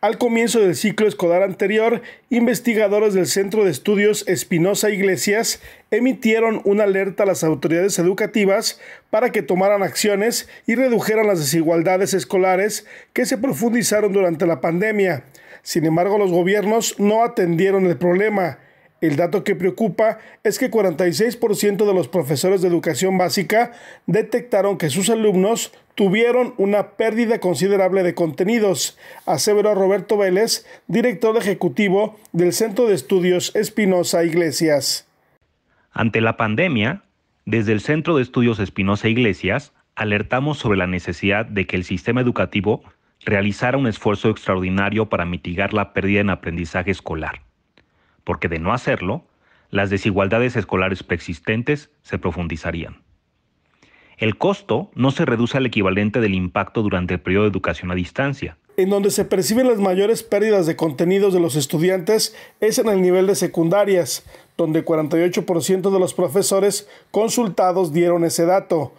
Al comienzo del ciclo escolar anterior, investigadores del Centro de Estudios Espinosa Iglesias emitieron una alerta a las autoridades educativas para que tomaran acciones y redujeran las desigualdades escolares que se profundizaron durante la pandemia. Sin embargo, los gobiernos no atendieron el problema. El dato que preocupa es que 46% de los profesores de educación básica detectaron que sus alumnos tuvieron una pérdida considerable de contenidos, aseveró Roberto Vélez, director ejecutivo del Centro de Estudios Espinosa Iglesias. Ante la pandemia, desde el Centro de Estudios Espinosa Iglesias alertamos sobre la necesidad de que el sistema educativo realizara un esfuerzo extraordinario para mitigar la pérdida en aprendizaje escolar, porque de no hacerlo, las desigualdades escolares preexistentes se profundizarían el costo no se reduce al equivalente del impacto durante el periodo de educación a distancia. En donde se perciben las mayores pérdidas de contenidos de los estudiantes es en el nivel de secundarias, donde 48% de los profesores consultados dieron ese dato.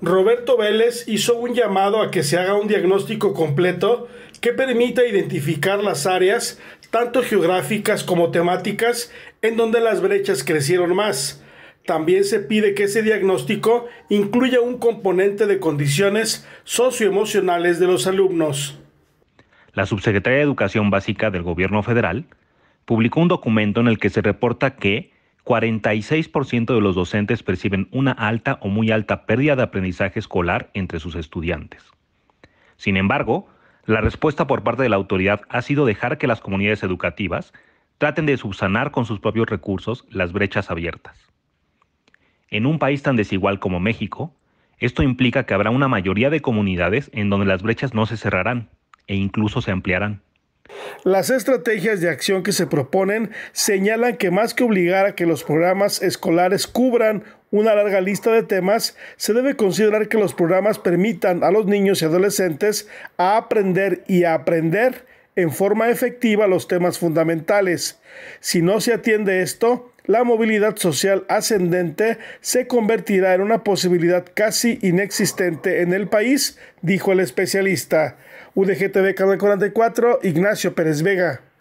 Roberto Vélez hizo un llamado a que se haga un diagnóstico completo que permita identificar las áreas, tanto geográficas como temáticas, en donde las brechas crecieron más también se pide que ese diagnóstico incluya un componente de condiciones socioemocionales de los alumnos. La Subsecretaría de Educación Básica del Gobierno Federal publicó un documento en el que se reporta que 46% de los docentes perciben una alta o muy alta pérdida de aprendizaje escolar entre sus estudiantes. Sin embargo, la respuesta por parte de la autoridad ha sido dejar que las comunidades educativas traten de subsanar con sus propios recursos las brechas abiertas. En un país tan desigual como México, esto implica que habrá una mayoría de comunidades en donde las brechas no se cerrarán e incluso se ampliarán. Las estrategias de acción que se proponen señalan que más que obligar a que los programas escolares cubran una larga lista de temas, se debe considerar que los programas permitan a los niños y adolescentes a aprender y aprender en forma efectiva los temas fundamentales. Si no se atiende esto, la movilidad social ascendente se convertirá en una posibilidad casi inexistente en el país, dijo el especialista. UDGTV 44, Ignacio Pérez Vega.